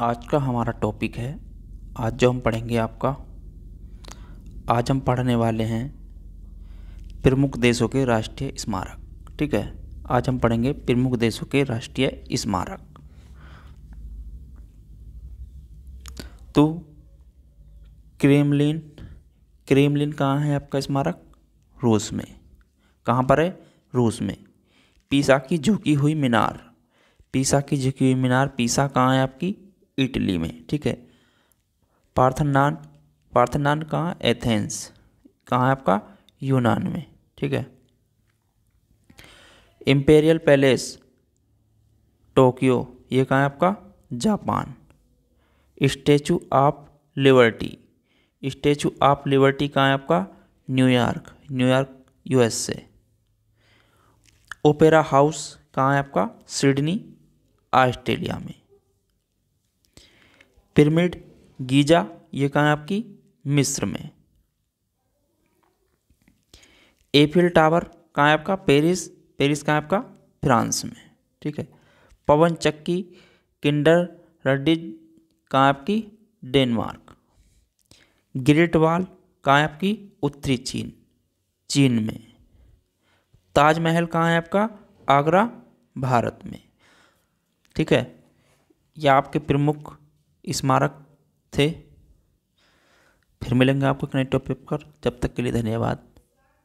आज का हमारा टॉपिक है आज जो हम पढ़ेंगे आपका आज हम पढ़ने वाले हैं प्रमुख देशों के राष्ट्रीय स्मारक ठीक है आज हम पढ़ेंगे प्रमुख देशों के राष्ट्रीय स्मारक तो क्रेमलिन क्रेमलिन कहाँ है आपका स्मारक रूस में कहाँ पर है रूस में पीसा की झुकी हुई मीनार पीसा की झुकी हुई मीनार पीसा कहाँ है आपकी इटली में ठीक है पार्थनान पार्थनान कहाँ एथेंस कहाँ है आपका यूनान में ठीक है इम्पेरियल पैलेस टोक्यो ये कहाँ है आपका Japan statue of liberty statue of liberty कहाँ है आपका New York New York USA opera house कहाँ है आपका सिडनी ऑस्ट्रेलिया में पिरामिड गीजा ये कहाँ है आपकी मिस्र में एफिल टावर कहाँ है आपका पेरिस पेरिस कहाँ है आपका फ्रांस में ठीक है पवन चक्की किंडर रडिज कहाँ है आपकी डेनमार्क ग्रेट वाल कहाँ है आपकी उत्तरी चीन चीन में ताजमहल कहाँ है आपका आगरा भारत में ठीक है यह आपके प्रमुख स्मारक थे फिर मिलेंगे आपको एक नए टॉपिक पर जब तक के लिए धन्यवाद